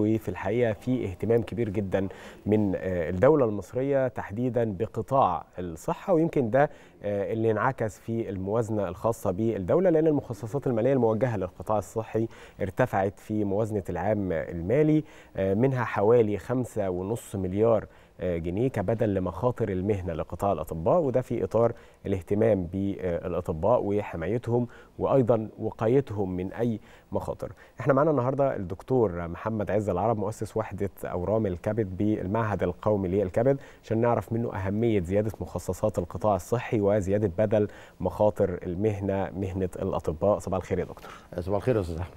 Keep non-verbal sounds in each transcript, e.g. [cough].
وفي الحقيقه في اهتمام كبير جدا من آه، الدوله المصريه تحديدا بقطاع الصحه ويمكن ده آه، اللي انعكس في الموازنه الخاصه بالدوله لان المخصصات الماليه الموجهه للقطاع الصحي ارتفعت في موازنه العام المالي آه، منها حوالي 5.5 مليار جنيه كبدل لمخاطر المهنه لقطاع الاطباء وده في اطار الاهتمام بالاطباء وحمايتهم وايضا وقايتهم من اي مخاطر. احنا معانا النهارده الدكتور محمد عز العرب مؤسس وحده اورام الكبد بالمعهد القومي للكبد عشان نعرف منه اهميه زياده مخصصات القطاع الصحي وزياده بدل مخاطر المهنه مهنه الاطباء. صباح الخير يا دكتور. صباح الخير يا استاذ احمد.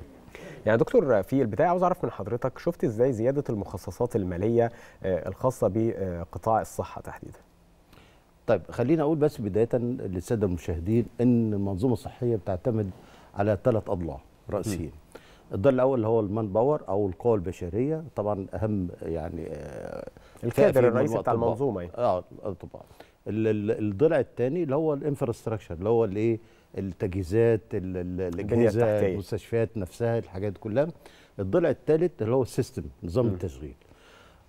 يعني دكتور في البدايه عاوز اعرف من حضرتك شفت ازاي زياده المخصصات الماليه آه، الخاصه بقطاع الصحه تحديدا طيب خلينا اقول بس بدايه للساده المشاهدين ان المنظومه الصحيه بتعتمد على ثلاث اضلاع راسيين الضلع الاول اللي هو المان باور او القوى البشريه طبعا اهم يعني آه، الكادر الرئيسي بتاع المنظومه يعني. اه طبعا الضلع الثاني اللي هو الانفراستراكشر اللي هو الايه التجهيزات الاجهزه المستشفيات نفسها الحاجات كلها الضلع الثالث اللي هو السيستم نظام التشغيل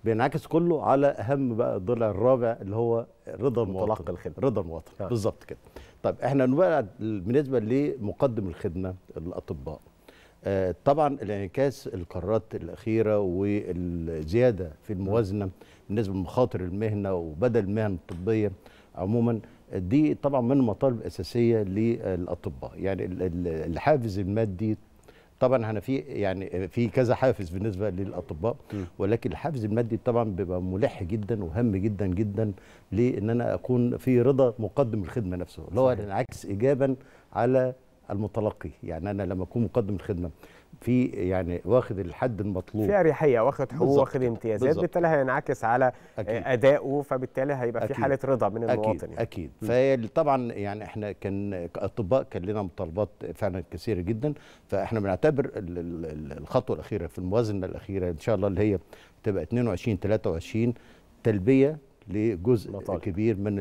بينعكس كله على اهم بقى الضلع الرابع اللي هو رضا المواطن متلقي الخدمه رضا المواطن آه. بالظبط كده طيب احنا بقى بالنسبه لمقدم الخدمه الاطباء آه طبعا الانعكاس القرارات الاخيره والزياده في الموازنه بالنسبه لمخاطر المهنه وبدل المهن الطبيه عموما دي طبعا من المطالب الاساسيه للاطباء يعني الحافز المادي طبعا احنا في يعني في كذا حافز بالنسبه للاطباء ولكن الحافز المادي طبعا بيبقى ملح جدا وهم جدا جدا لان انا اكون في رضا مقدم الخدمه نفسه اللي هو انعكس ايجابا على المتلقي يعني انا لما اكون مقدم الخدمه في يعني واخد الحد المطلوب في اريحيه واخد حقوق واخد امتيازات بالزبط. بالتالي هينعكس على آه، ادائه فبالتالي هيبقى أكيد. في حاله رضا من المواطن اكيد يعني. اكيد فطبعا يعني احنا كان كاطباء كان لنا مطالبات فعلا كثيره جدا فاحنا بنعتبر الخطوه الاخيره في الموازنه الاخيره ان شاء الله اللي هي تبقى 22 23 تلبيه لجزء مطالب. كبير من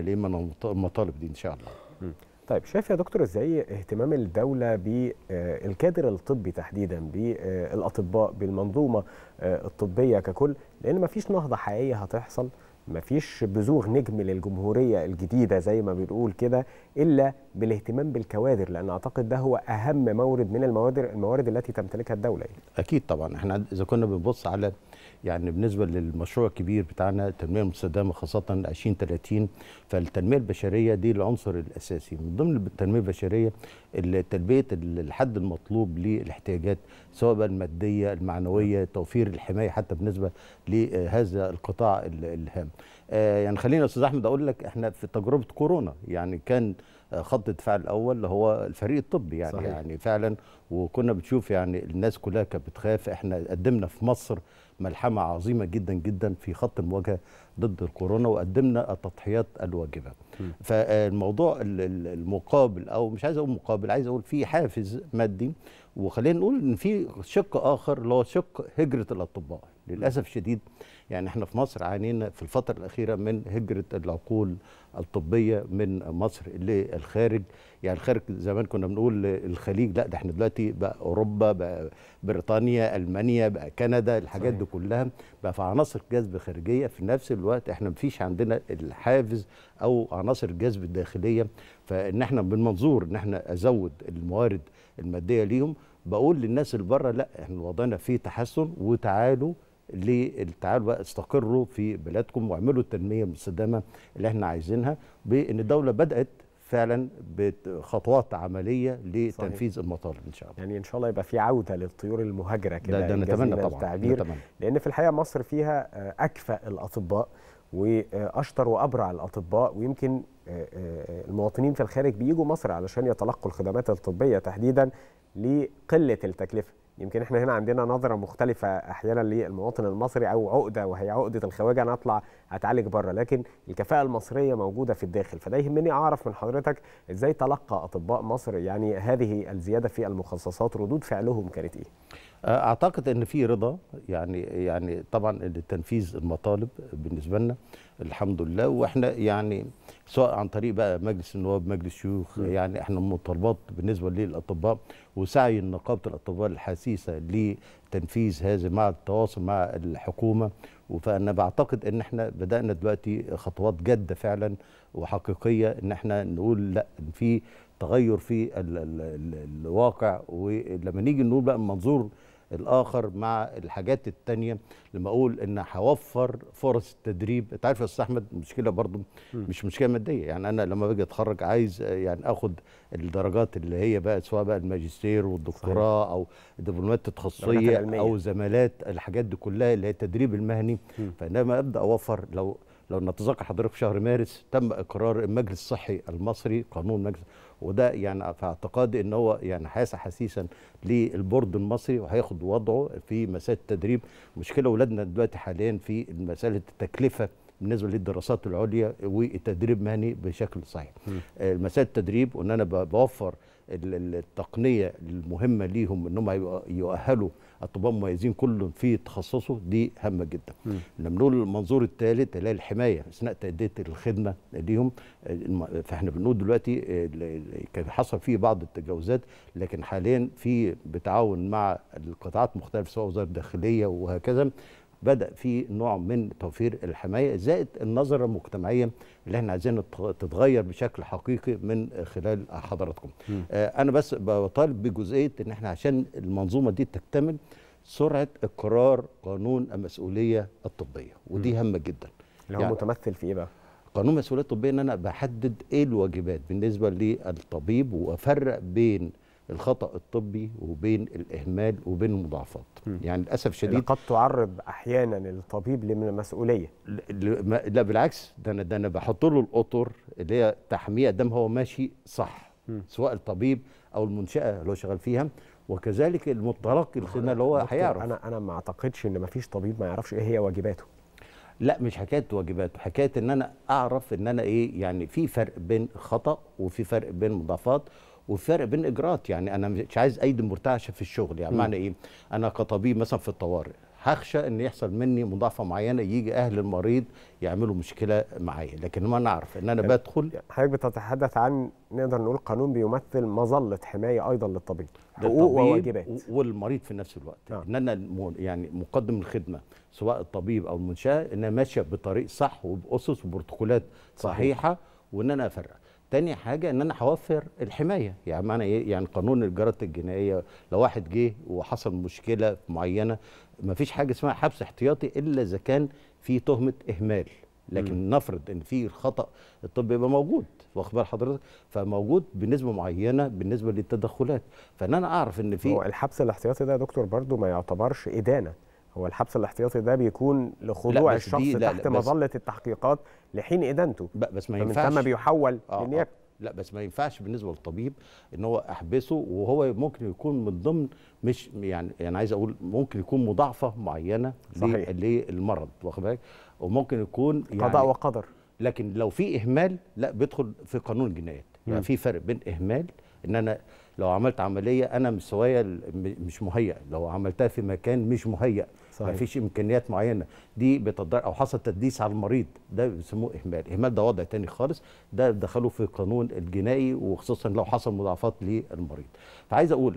المطالب دي ان شاء الله م. طيب شايف يا دكتور ازاي اهتمام الدوله بالكادر آه، الطبي تحديدا بالاطباء آه، بالمنظومه آه، الطبيه ككل لان مفيش نهضه حقيقيه هتحصل مفيش بزوغ نجم للجمهورية الجديدة زي ما بنقول كده إلا بالاهتمام بالكوادر لأن أعتقد ده هو أهم مورد من الموارد الموارد التي تمتلكها الدولة يعني. أكيد طبعا احنا إذا كنا بنبص على يعني بالنسبه للمشروع الكبير بتاعنا التنميه المستدامه خاصه 2030 فالتنميه البشريه دي العنصر الاساسي من ضمن التنميه البشريه تلبيه الحد المطلوب للاحتياجات سواء الماديه المعنويه توفير الحمايه حتى بالنسبه لهذا القطاع الهام آه، يعني خلينا استاذ احمد اقول لك احنا في تجربه كورونا يعني كان آه، خط الدفاع الاول هو الفريق الطبي يعني صحيح. يعني فعلا وكنا بتشوف يعني الناس كلها كانت بتخاف احنا قدمنا في مصر ملحمه عظيمه جدا جدا في خط المواجهه ضد الكورونا وقدمنا التضحيات الواجبه. فالموضوع المقابل او مش عايز اقول مقابل عايز اقول في حافز مادي وخلينا نقول ان في شق اخر اللي هو شق هجره الاطباء للاسف الشديد يعني احنا في مصر عانينا في الفتره الاخيره من هجره العقول الطبيه من مصر للخارج يعني الخارج زمان كنا بنقول الخليج لا ده احنا دلوقتي بقى اوروبا بقى بريطانيا المانيا بقى كندا الحاجات صحيح. دي كلها بقى في عناصر جذب خارجيه في نفس الوقت احنا مفيش عندنا الحافز او عناصر الجذب الداخليه فان احنا بالمنظور ان احنا ازود الموارد الماديه ليهم بقول للناس اللي بره لا احنا وضعنا فيه تحسن وتعالوا تعالوا بقى استقروا في بلادكم واعملوا التنميه المستدامه اللي احنا عايزينها بان الدوله بدات فعلا بخطوات عمليه لتنفيذ صحيح. المطالب ان شاء الله. يعني ان شاء الله يبقى في عوده للطيور المهاجره كده ده, ده نتمنى طبعا التعبير نتمنى. لان في الحقيقه مصر فيها اكفأ الاطباء واشطر وابرع الاطباء ويمكن المواطنين في الخارج بيجوا مصر علشان يتلقوا الخدمات الطبيه تحديدا لقله التكلفه يمكن احنا هنا عندنا نظره مختلفه احيانا للمواطن المصري او عقده وهي عقده الخواجه انا اطلع اتعالج بره لكن الكفاءه المصريه موجوده في الداخل فده يهمني اعرف من حضرتك ازاي تلقى اطباء مصر يعني هذه الزياده في المخصصات ردود فعلهم كانت ايه اعتقد ان في رضا يعني يعني طبعا لتنفيذ المطالب بالنسبه لنا الحمد لله واحنا يعني سواء عن طريق بقى مجلس النواب مجلس الشيوخ نعم. يعني احنا مطالبات بالنسبه للاطباء وسعي نقابه الاطباء الحثيثه لتنفيذ هذا مع التواصل مع الحكومه فانا بعتقد ان احنا بدانا دلوقتي خطوات جاده فعلا وحقيقيه ان احنا نقول لا في تغير في الواقع ولما نيجي نقول بقى منظور الاخر مع الحاجات التانية لما اقول ان هوفر فرص التدريب انت عارف يا استاذ احمد مشكله برضو مش مشكله ماديه يعني انا لما باجي اتخرج عايز يعني اخد الدرجات اللي هي بقى سواء بقى الماجستير والدكتوراه صحيح. او دبلومات تخصصيه او زمالات الحاجات دي كلها اللي هي التدريب المهني فانما ابدا اوفر لو لو نتذكر حضرتك في شهر مارس تم اقرار المجلس الصحي المصري قانون مجلس وده يعني في اعتقادي ان هو يعني حاس حسيسا للبورد المصري وهياخد وضعه في مساله التدريب مشكله اولادنا دلوقتي حاليا في مساله التكلفه بالنسبه للدراسات العليا والتدريب مهني بشكل صحيح مساله التدريب وان انا بوفر التقنيه المهمه ليهم ان هم يؤهلوا اطباء مميزين كل في تخصصه دي هامه جدا لما نقول المنظور الثالث اللي هي الحمايه اثناء تاديه الخدمه ليهم فاحنا بنقول دلوقتي كان حصل فيه بعض التجاوزات لكن حاليا في بتعاون مع القطاعات المختلفه سواء وزاره الداخليه وهكذا بدا في نوع من توفير الحمايه زائد النظره المجتمعيه اللي احنا عايزين تتغير بشكل حقيقي من خلال حضراتكم آه انا بس بطالب بجزئيه ان احنا عشان المنظومه دي تكتمل سرعه اقرار قانون المسؤوليه الطبيه ودي هامه جدا اللي هو يعني متمثل في ايه بقى قانون المسؤوليه الطبيه ان انا بحدد ايه الواجبات بالنسبه للطبيب وافرق بين الخطا الطبي وبين الاهمال وبين المضاعفات يعني للاسف الشديد قد تعرض احيانا الطبيب لمسؤوليه لا بالعكس ده انا ده انا بحط له الاطر اللي هي تحميه دم هو ماشي صح م. سواء الطبيب او المنشاه اللي هو شغال فيها وكذلك المتلقي الخدمه اللي هو هيعرف انا انا ما اعتقدش ان ما فيش طبيب ما يعرفش ايه هي واجباته لا مش حكايه واجباته حكايه ان انا اعرف ان انا ايه يعني في فرق بين خطا وفي فرق بين مضاعفات وفرق بين اجراءات يعني انا مش عايز ايدي مرتعشه في الشغل يعني م. معنى ايه انا كطبيب مثلا في الطوارئ هخشى ان يحصل مني مضاعفه معينه يجي اهل المريض يعملوا مشكله معايا لكن ما انا ان انا بدخل حضرتك بتتحدث عن نقدر نقول قانون بيمثل مظله حمايه ايضا للطبيب حقوق وواجبات والمريض في نفس الوقت آه. ان انا يعني مقدم الخدمه سواء الطبيب او المنشاه ان ماشيه بطريق صح وباسس وبروتوكولات صحيحه وان انا افرق تاني حاجة إن أنا هوفر الحماية يعني معنى إيه؟ يعني قانون الجرات الجنائية لو واحد جه وحصل مشكلة معينة مفيش حاجة اسمها حبس احتياطي إلا إذا كان في تهمة إهمال لكن م. نفرض ان في خطا الطب يبقى موجود واخد بال حضرتك فموجود بنسبه معينه بالنسبه للتدخلات فان انا اعرف ان في هو الحبس الاحتياطي ده يا دكتور برضو ما يعتبرش ادانه هو الحبس الاحتياطي ده بيكون لخضوع الشخص لا تحت مظله التحقيقات لحين ادانته بس ما ينفعش ثم بيحول آه آه لا بس ما ينفعش بالنسبه للطبيب ان هو احبسه وهو ممكن يكون من ضمن مش يعني يعني عايز اقول ممكن يكون مضاعفه معينه صحيح. للمرض واخد بالك وممكن يكون يعني قضاء وقدر لكن لو في اهمال لا بيدخل في قانون الجنايات يعني في فرق بين اهمال ان انا لو عملت عمليه انا مستوايا مش مهيئ لو عملتها في مكان مش مهيئ صحيح. مفيش امكانيات معينه دي بتدار او حصل تدليس على المريض ده بيسموه اهمال اهمال ده وضع تاني خالص ده دخله في القانون الجنائي وخصوصا لو حصل مضاعفات للمريض فعايز اقول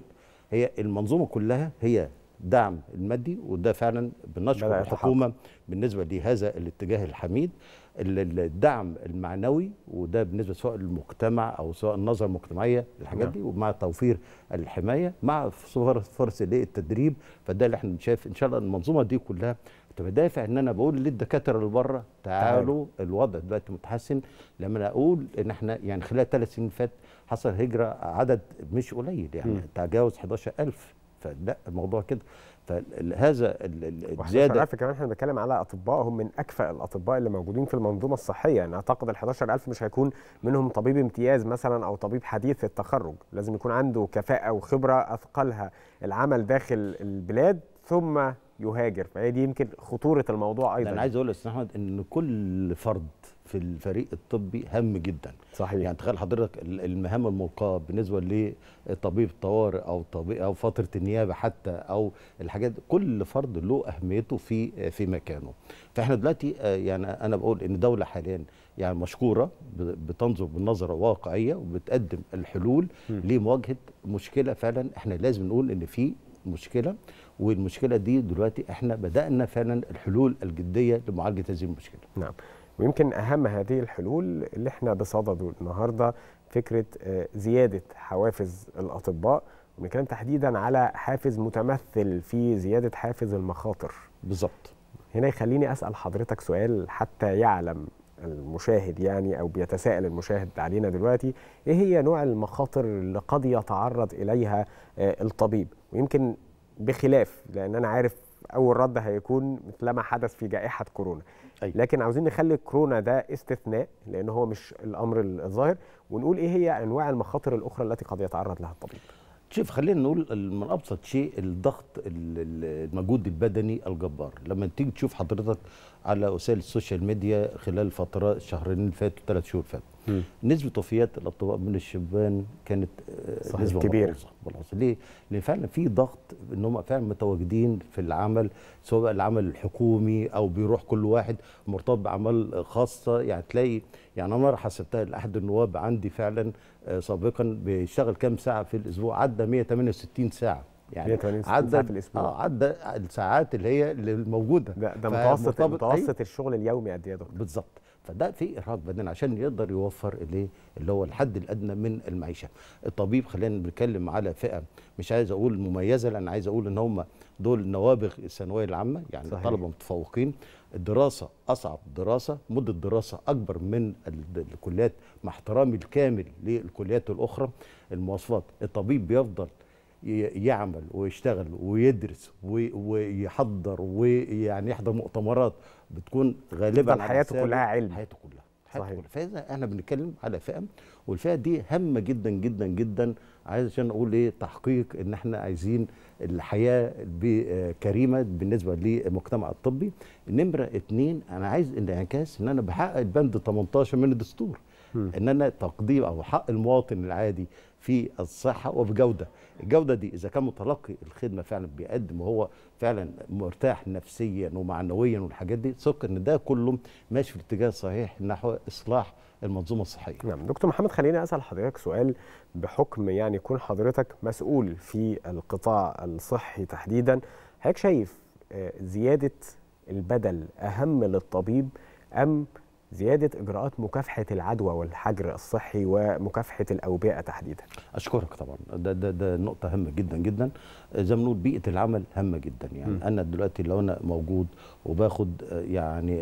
هي المنظومه كلها هي دعم المادي وده فعلا بنشكر الحكومه بالنسبه لهذا الاتجاه الحميد الدعم المعنوي وده بالنسبه سواء المجتمع او سواء النظره المجتمعيه للحاجات نعم. دي ومع توفير الحمايه مع فرص التدريب فده اللي احنا شايف ان شاء الله المنظومه دي كلها تبقى دافع ان انا بقول للدكاتره اللي بره تعالوا الوضع دلوقتي متحسن لما انا اقول ان احنا يعني خلال ثلاث سنين فات حصل هجره عدد مش قليل يعني م. تجاوز 11000 فلا الموضوع كده فهذا الزياده ألف كمان احنا بنتكلم على اطباء هم من اكفأ الاطباء اللي موجودين في المنظومه الصحيه يعني اعتقد ال 11000 مش هيكون منهم طبيب امتياز مثلا او طبيب حديث التخرج لازم يكون عنده كفاءه وخبره اثقلها العمل داخل البلاد ثم يهاجر فهي دي يمكن خطوره الموضوع ايضا انا عايز اقول يا استاذ احمد ان كل فرد في الفريق الطبي هام جدا صحيح يعني تخيل حضرتك المهام الملقاه بالنسبه لطبيب طوارئ او طبيب او فتره النيابه حتى او الحاجات كل فرد له اهميته في في مكانه فاحنا دلوقتي آه، يعني انا بقول ان دوله حاليا يعني مشكوره بتنظر بنظره واقعيه وبتقدم الحلول لمواجهه مشكله فعلا احنا لازم نقول ان في مشكله والمشكله دي دلوقتي احنا بدانا فعلا الحلول الجديه لمعالجه هذه المشكله نعم ويمكن أهم هذه الحلول اللي احنا بصدده النهاردة فكرة آه، زيادة حوافز الأطباء ونتكلم تحديدا على حافز متمثل في زيادة حافز المخاطر بالظبط هنا يخليني أسأل حضرتك سؤال حتى يعلم المشاهد يعني أو بيتساءل المشاهد علينا دلوقتي إيه هي نوع المخاطر اللي قد يتعرض إليها آه، الطبيب ويمكن بخلاف لأن أنا عارف اول رد هيكون مثلما حدث في جائحه كورونا أي. أيوة. لكن عاوزين نخلي كورونا ده استثناء لان هو مش الامر الظاهر ونقول ايه هي انواع المخاطر الاخرى التي قد يتعرض لها الطبيب شوف خلينا نقول من ابسط شيء الضغط المجهود البدني الجبار لما تيجي تشوف حضرتك على وسائل السوشيال ميديا خلال فتره شهرين فاتوا ثلاث شهور فاتوا مم. نسبه وفيات الاطباء من الشبان كانت آه، صحيح نسبه كبيره ملحوظه ليه؟ لان فعلا في ضغط ان هم فعلا متواجدين في العمل سواء العمل الحكومي او بيروح كل واحد مرتبط باعمال خاصه يعني تلاقي يعني انا مره حسبتها لاحد النواب عندي فعلا آه، سابقا بيشتغل كام ساعه في الاسبوع عدى 168 ساعه يعني عدد في الاسبوع اه عدد الساعات اللي هي الموجوده ده, ده متوسط متوسط أيوه؟ الشغل اليومي قد ايه يا دكتور بالظبط فده في ارهاق بدني عشان يقدر يوفر اللي, هو الحد الادنى من المعيشه الطبيب خلينا بنتكلم على فئه مش عايز اقول مميزه لان عايز اقول ان هم دول نوابغ الثانويه العامه يعني صحيح. طلبه متفوقين الدراسه اصعب دراسه مده دراسه اكبر من الكليات مع احترامي الكامل للكليات الاخرى المواصفات الطبيب بيفضل يعمل ويشتغل ويدرس ويحضر ويعني يحضر مؤتمرات بتكون غالبا حياته كلها علم حياته كلها صحيح فاذا احنا بنتكلم على فئه والفئه دي هامه جدا جدا جدا عايز عشان اقول ايه تحقيق ان احنا عايزين الحياه آه، كريمه بالنسبه للمجتمع الطبي نمره اثنين انا عايز انعكاس ان انا بحقق البند 18 من الدستور ان انا تقديم او حق المواطن العادي في الصحه وبجوده الجوده دي اذا كان متلقي الخدمه فعلا بيقدم وهو فعلا مرتاح نفسيا ومعنويا والحاجات دي ثق ان ده كله ماشي في الاتجاه الصحيح نحو اصلاح المنظومه الصحيه نعم دكتور محمد خليني اسال حضرتك سؤال بحكم يعني كون حضرتك مسؤول في القطاع الصحي تحديدا حضرتك شايف آه، زياده البدل اهم للطبيب ام زيادة إجراءات مكافحة العدوى والحجر الصحي ومكافحة الأوبئة تحديدا أشكرك طبعا ده, ده, ده نقطة هامة جدا جدا زي ما بيئة العمل هامة جدا يعني م. أنا دلوقتي لو أنا موجود وباخد يعني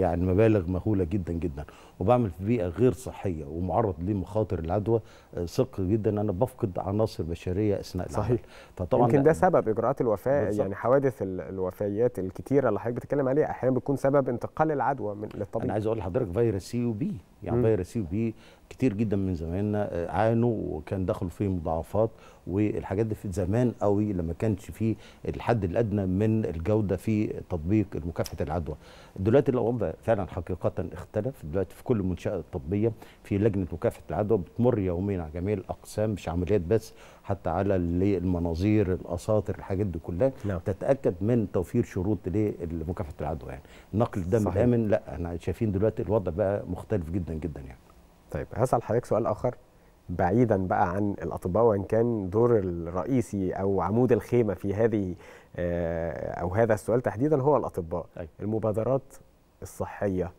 يعني مبالغ مهولة جدا جدا وبعمل في بيئة غير صحية ومعرض لمخاطر العدوى ثق جدا أنا بفقد عناصر بشرية أثناء صحيح. العمل فطبعا يمكن ده سبب إجراءات الوفاة بالزبط. يعني حوادث الوفيات الكتيرة اللي حضرتك بتتكلم عليها أحيانا بتكون سبب انتقال العدوى من للطبيب أنا عايز اقول لحضرتك فيروس سي يو بي يعني باي رسيف دي كتير جدا من زماننا آه، عانوا وكان دخلوا فيه مضاعفات والحاجات دي في زمان قوي لما كانش فيه الحد الادنى من الجوده في تطبيق مكافحه العدوى. دلوقتي الوضع فعلا حقيقه اختلف، دلوقتي في كل منشاه طبيه في لجنه مكافحه العدوى بتمر يوميا على جميع الاقسام مش عمليات بس حتى على المناظير، الاساطر، الحاجات دي كلها لا. نعم. تتاكد من توفير شروط لمكافحه العدوى يعني. نقل الدم الامن لا احنا شايفين دلوقتي الوضع بقى مختلف جدا جدا جدا يعني طيب هسال حضرتك سؤال اخر بعيدا بقى عن الاطباء وان كان دور الرئيسي او عمود الخيمه في هذه آه، او هذا السؤال تحديدا هو الاطباء أي. المبادرات الصحيه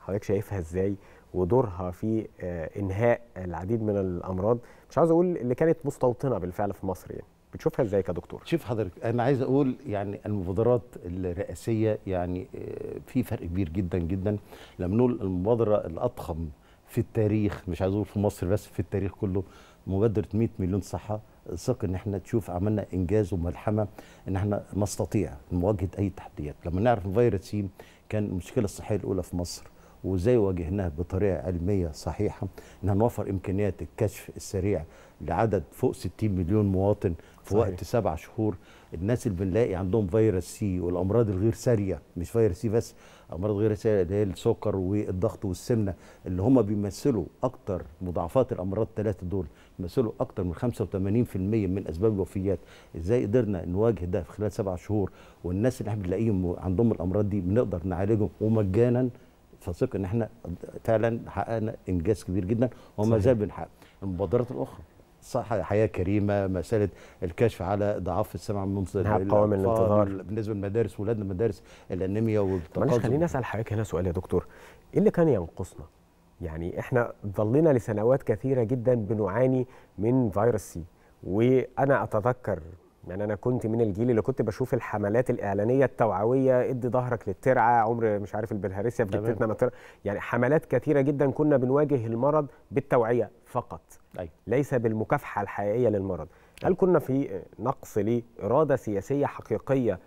حضرتك شايفها ازاي ودورها في آه، انهاء العديد من الامراض مش عاوز اقول اللي كانت مستوطنه بالفعل في مصر يعني بتشوفها ازاي كدكتور شوف حضرتك انا عايز اقول يعني المبادرات الرئاسيه يعني آه، في فرق كبير جدا جدا لما نقول المبادره الاضخم في التاريخ مش عايز اقول في مصر بس في التاريخ كله مبادره 100 مليون صحه ثق ان احنا تشوف عملنا انجاز وملحمه ان احنا نستطيع مواجهه اي تحديات لما نعرف فيروس سي كان المشكله الصحيه الاولى في مصر وازاي واجهناها بطريقه علميه صحيحه ان هنوفر امكانيات الكشف السريع لعدد فوق 60 مليون مواطن في صحيح. وقت سبع شهور الناس اللي بنلاقي عندهم فيروس سي والامراض الغير ساريه مش فيروس سي بس امراض غير ساريه اللي هي السكر والضغط والسمنه اللي هم بيمثلوا اكتر مضاعفات الامراض الثلاثه دول بيمثلوا اكتر من 85% من اسباب الوفيات ازاي قدرنا نواجه ده في خلال سبع شهور والناس اللي احنا بنلاقيهم عندهم الامراض دي بنقدر نعالجهم ومجانا فثق ان احنا فعلا حققنا انجاز كبير جدا وما زال بنحقق المبادرات الاخرى صح حياه كريمه مساله الكشف على ضعاف السمع منذ قوام الانتظار بالنسبه للمدارس ولادنا مدارس الانيميا والتقاطع خليني اسال حضرتك هنا سؤال يا دكتور ايه اللي كان ينقصنا يعني احنا ظلينا لسنوات كثيره جدا بنعاني من فيروس سي وانا اتذكر يعني انا كنت من الجيل اللي كنت بشوف الحملات الاعلانيه التوعويه ادي ظهرك للترعه عمر مش عارف البلهارسيا في جدتنا ما يعني حملات كثيره جدا كنا بنواجه المرض بالتوعيه فقط أي. ليس بالمكافحه الحقيقيه للمرض هل كنا في نقص لاراده سياسيه حقيقيه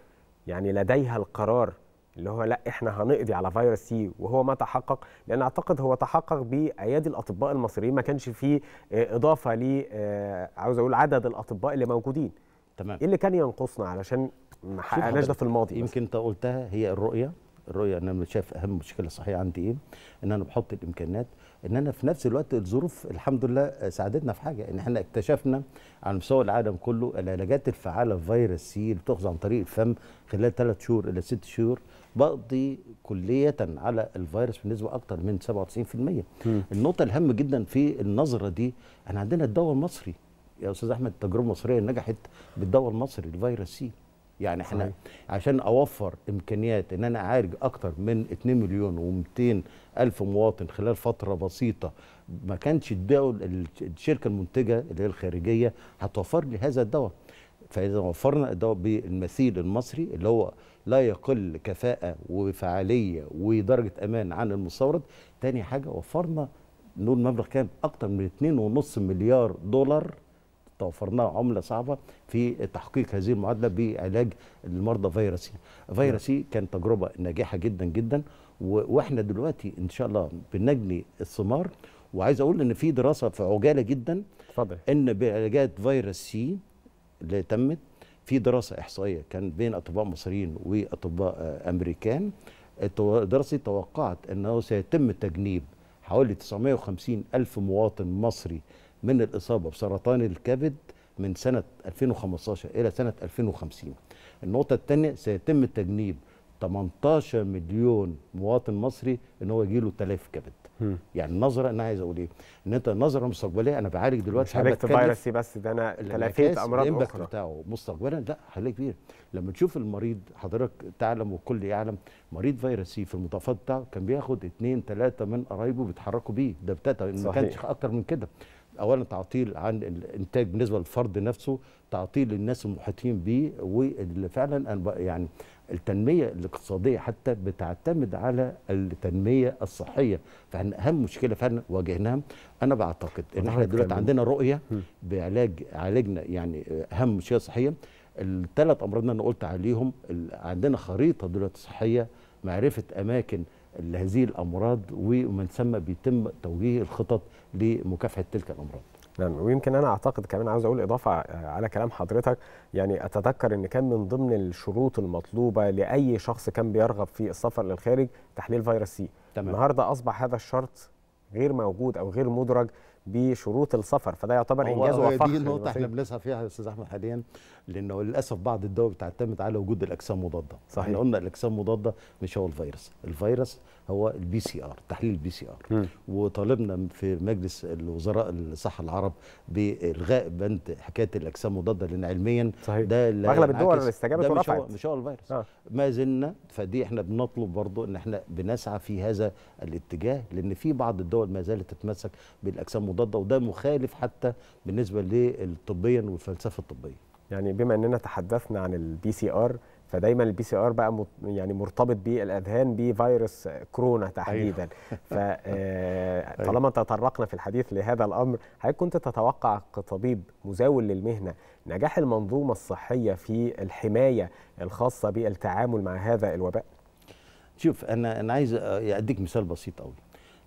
يعني لديها القرار اللي هو لا احنا هنقضي على فيروس سي وهو ما تحقق لان اعتقد هو تحقق بايادي الاطباء المصريين ما كانش فيه آه، اضافه ل آه، عاوز اقول عدد الاطباء اللي موجودين تمام ايه اللي كان ينقصنا علشان ما حققناش ده في الماضي يمكن انت قلتها هي الرؤيه الرؤيه ان انا شايف اهم مشكله صحيحه عندي ايه ان انا بحط الامكانيات ان انا في نفس الوقت الظروف الحمد لله ساعدتنا في حاجه ان احنا اكتشفنا على مستوى العالم كله العلاجات الفعاله لفيروس سي اللي بتاخذ عن طريق الفم خلال ثلاث شهور الى ست شهور بقضي كلية على الفيروس بنسبة أكتر من 97% النقطة الهامة جدا في النظرة دي أنا عندنا الدواء المصري يا استاذ احمد التجربه المصريه نجحت بالدواء المصري الفيروس سي يعني احنا صحيح. عشان اوفر امكانيات ان انا اعالج اكتر من 2 مليون و200 الف مواطن خلال فتره بسيطه ما كانش الدول الشركه المنتجه اللي هي الخارجيه هتوفر لي هذا الدواء فاذا وفرنا الدواء بالمثيل المصري اللي هو لا يقل كفاءه وفعاليه ودرجه امان عن المستورد تاني حاجه وفرنا نقول مبلغ كام اكتر من 2.5 مليار دولار حتى عمله صعبه في تحقيق هذه المعادله بعلاج المرضى فيروسي فيروسي نعم. كان تجربه ناجحه جدا جدا واحنا دلوقتي ان شاء الله بنجني الثمار وعايز اقول ان في دراسه في عجاله جدا فضل. ان بعلاجات فيروس سي اللي تمت في دراسه احصائيه كان بين اطباء مصريين واطباء امريكان الدراسه توقعت انه سيتم تجنيب حوالي 950 الف مواطن مصري من الإصابة بسرطان الكبد من سنة 2015 إلى سنة 2050 النقطة الثانية سيتم تجنيب 18 مليون مواطن مصري ان هو يجيله تلف كبد يعني نظره انا عايز اقول ايه ان انت نظره مستقبليه انا بعالج دلوقتي مش فيروس فيروسي بس ده انا تلافيت امراض اخرى بتاعه مستقبلا لا حل كبير لما تشوف المريض حضرتك تعلم والكل يعلم مريض فيروسي في المضافات بتاعه كان بياخد اثنين ثلاثه من قرايبه بيتحركوا بيه ده بتاعته ما كانش اكتر من كده اولا تعطيل عن الانتاج بالنسبه للفرد نفسه تعطيل للناس المحيطين به واللي فعلا يعني التنميه الاقتصاديه حتى بتعتمد على التنميه الصحيه فاحنا اهم مشكله فعلا واجهناها انا بعتقد ان احنا دلوقتي عندنا رؤيه بعلاج عالجنا يعني اهم مشكله صحيه الثلاث امراض اللي انا قلت عليهم عندنا خريطه دلوقتي صحيه معرفه اماكن لهذه الامراض ومن ثم بيتم توجيه الخطط لمكافحه تلك الامراض نعم ويمكن انا اعتقد كمان عاوز اقول اضافه آه، على كلام حضرتك يعني اتذكر ان كان من ضمن الشروط المطلوبه لاي شخص كان بيرغب في السفر للخارج تحليل فيروس سي تمام. النهارده اصبح هذا الشرط غير موجود او غير مدرج بشروط السفر فده يعتبر انجاز وفخر دي النقطه احنا بنسعى فيها يا استاذ احمد حاليا لانه للاسف بعض الدول بتعتمد على وجود الاجسام مضاده صحيح احنا قلنا الاجسام مضاده مش هو الفيروس الفيروس هو البي سي ار تحليل البي سي ار وطالبنا في مجلس الوزراء الصحه العرب بالغاء بند حكايه الاجسام المضاده لان علميا صحيح. ده اغلب الدول استجابت ورفعت مش هو الفيروس آه. ما زلنا فدي احنا بنطلب برضو ان احنا بنسعى في هذا الاتجاه لان في بعض الدول ما زالت تتمسك بالاجسام المضاده مضاده وده مخالف حتى بالنسبه للطبيا والفلسفه الطبيه يعني بما اننا تحدثنا عن البي سي ار فدايما البي سي ار بقى يعني مرتبط بالاذهان بفيروس كورونا تحديدا أيوة. [laughs] فطالما آه، أيوه. تطرقنا في الحديث لهذا الامر هل كنت تتوقع كطبيب مزاول للمهنه نجاح المنظومه الصحيه في الحمايه الخاصه بالتعامل مع هذا الوباء شوف انا انا عايز اديك مثال بسيط قوي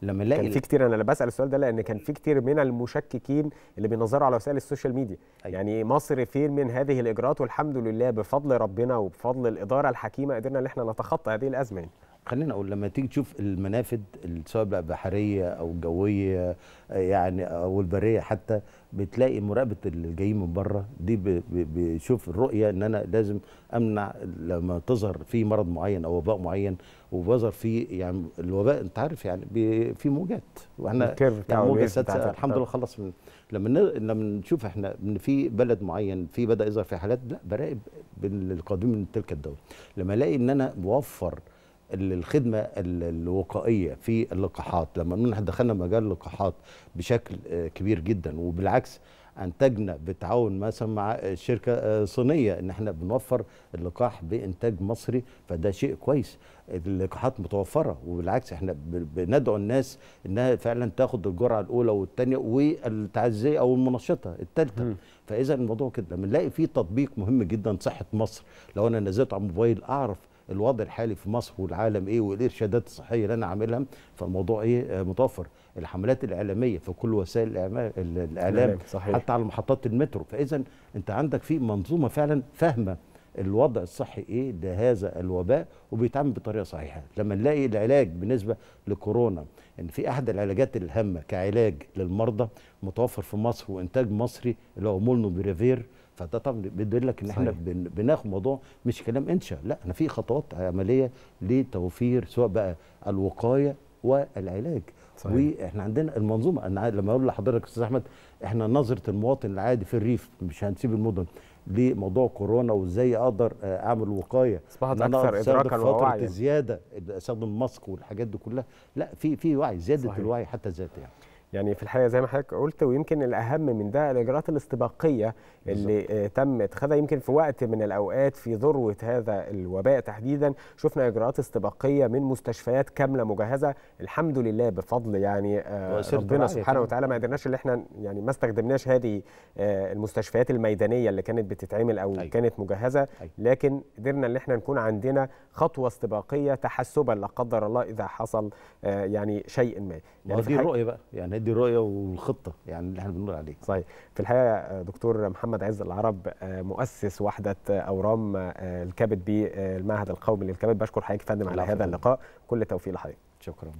لما الاقي كان في كتير انا بسال السؤال ده لان كان في كتير من المشككين اللي بينظروا على وسائل السوشيال ميديا أيوة. يعني مصر فين من هذه الاجراءات والحمد لله بفضل ربنا وبفضل الاداره الحكيمه قدرنا ان احنا نتخطى هذه الازمه خلينا اقول لما تيجي تشوف المنافذ سواء بقى بحريه او جويه يعني او البريه حتى بتلاقي مراقبه اللي جايين من بره دي بيشوف الرؤيه ان انا لازم امنع لما تظهر في مرض معين او وباء معين وبظهر في يعني الوباء انت عارف يعني في موجات واحنا يعني موجه سادسه الحمد لله آه. خلص من لما لما نشوف احنا ان في بلد معين في بدا يظهر في حالات لا براقب بالقادمين من تلك الدوله لما الاقي ان انا بوفر الخدمه الوقائيه في اللقاحات لما نحن احنا دخلنا مجال اللقاحات بشكل آه، كبير جدا وبالعكس انتجنا بالتعاون مثلا مع شركه آه، صينيه ان احنا بنوفر اللقاح بانتاج مصري فده شيء كويس اللقاحات متوفره وبالعكس احنا بندعو الناس انها فعلا تاخد الجرعه الاولى والثانيه والتعزيه او المنشطه الثالثه فاذا الموضوع كده لما نلاقي فيه تطبيق مهم جدا صحه مصر لو انا نزلت على الموبايل اعرف الوضع الحالي في مصر والعالم ايه والارشادات الصحيه اللي انا عاملها فالموضوع ايه متوفر الحملات الاعلاميه في كل وسائل الاعلام, الإعلام صحيح. حتى على محطات المترو فاذا انت عندك في منظومه فعلا فاهمه الوضع الصحي ايه لهذا الوباء وبيتعامل بطريقه صحيحه لما نلاقي العلاج بالنسبه لكورونا ان يعني في احد العلاجات الهامه كعلاج للمرضى متوفر في مصر وانتاج مصري اللي هو مولنو بريفير فده طبعا بيدل لك ان احنا بناخد موضوع مش كلام انشا لا انا في خطوات عمليه لتوفير سواء بقى الوقايه والعلاج صحيح. واحنا عندنا المنظومه انا لما اقول لحضرتك استاذ احمد احنا نظره المواطن العادي في الريف مش هنسيب المدن لموضوع كورونا وازاي اقدر آه، اعمل وقايه اصبحت اكثر ادراكا ووعيا فتره الزياده استخدم الماسك والحاجات دي كلها لا في في وعي زياده صحيح. الوعي حتى ذاتي يعني يعني في الحقيقه زي ما حضرتك قلت ويمكن الاهم من ده الاجراءات الاستباقيه اللي بالزبط. آه، تم اتخاذها يمكن في وقت من الاوقات في ذروه هذا الوباء تحديدا شفنا اجراءات استباقيه من مستشفيات كامله مجهزه الحمد لله بفضل يعني آه، ربنا سبحانه وتعالى ما قدرناش اللي احنا يعني ما استخدمناش هذه آه، المستشفيات الميدانيه اللي كانت بتتعمل او أيوة. كانت مجهزه أيوة. لكن قدرنا ان احنا نكون عندنا خطوه استباقيه تحسبا لا قدر الله اذا حصل يعني شيء ما يعني دي الرؤيه بقى يعني دي الرؤيه والخطه يعني اللي احنا بنقول عليه صحيح في الحقيقه آه، دكتور محمد عز العرب آه، مؤسس وحده آه، اورام الكبد بالمعهد القومي للكبد بشكر حضرتك فندم على هذا اللقاء كل التوفيق لحضرتك شكرا